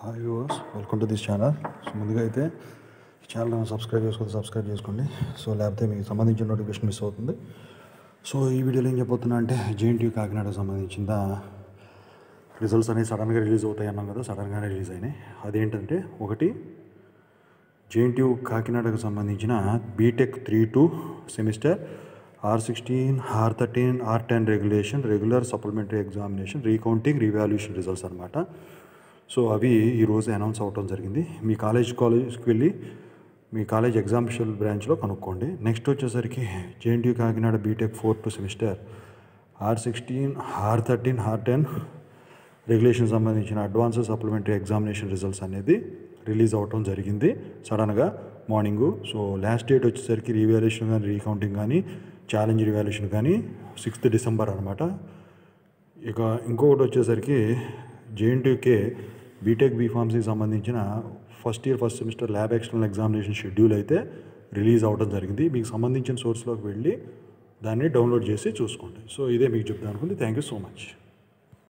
hi viewers welcome to this channel so ముందుగా అయితే ఈ ఛానల్ సబ్స్క్రైబ్ చేసుకుంటే సబ్స్క్రైబ్ చేసుకోండి సో లేకపోతే మీకు సంబంధించిన నోటిఫికేషన్ మిస్ అవుతుంది సో ఈ వీడియోలో ఏం చెప్పబోతున్నా అంటే జేఎన్టీయూ కాకినాడకు సంబంధించిన రిజల్ట్స్ అనేవి సడన్గా రిలీజ్ అవుతాయి అన్నాం కదా సడన్గానే రిలీజ్ అయినాయి అదేంటంటే ఒకటి జేఎన్టీయూ కాకినాడకు సంబంధించిన BTech three two semester R sixteen R thirteen R ten regulation regular supplementary examination recounting revaluation results అనమాట సో అవి ఈరోజు అనౌన్స్ అవ్వటం జరిగింది మీ కాలేజ్ కాలేజ్కి వెళ్ళి మీ కాలేజ్ ఎగ్జామిషన్ బ్రాంచ్లో కనుక్కోండి నెక్స్ట్ వచ్చేసరికి JNT Kakinada BTech fourth semester R sixteen R thirteen R ten regulation సంబంధించిన అడ్వాన్స్ సప్లిమెంటరీ ఎగ్జామినేషన్ రిజల్ట్స్ అనేది రిలీజ్ అవ్వటం జరిగింది సడన్గా మార్నింగు సో లాస్ట్ డేట్ వచ్చేసరికి రీవాల్యుయేషన్ కానీ రీకౌంటింగ్ కానీ ఛాలెంజ్ రివాల్యూషన్ కానీ సిక్స్త్ డిసెంబర్ అనమాట ఇక ఇంకొకటి వచ్చేసరికి జేఎన్టీకే బీటెక్ బీఫార్మసీకి సంబంధించిన first year first semester lab external examination schedule అయితే రిలీజ్ అవ్వడం జరిగింది మీకు సంబంధించిన సోర్స్లోకి వెళ్ళి దాన్ని డౌన్లోడ్ చేసి చూసుకోండి సో ఇదే మీకు చెప్తాను అనుకుంది థ్యాంక్ యూ సో మచ్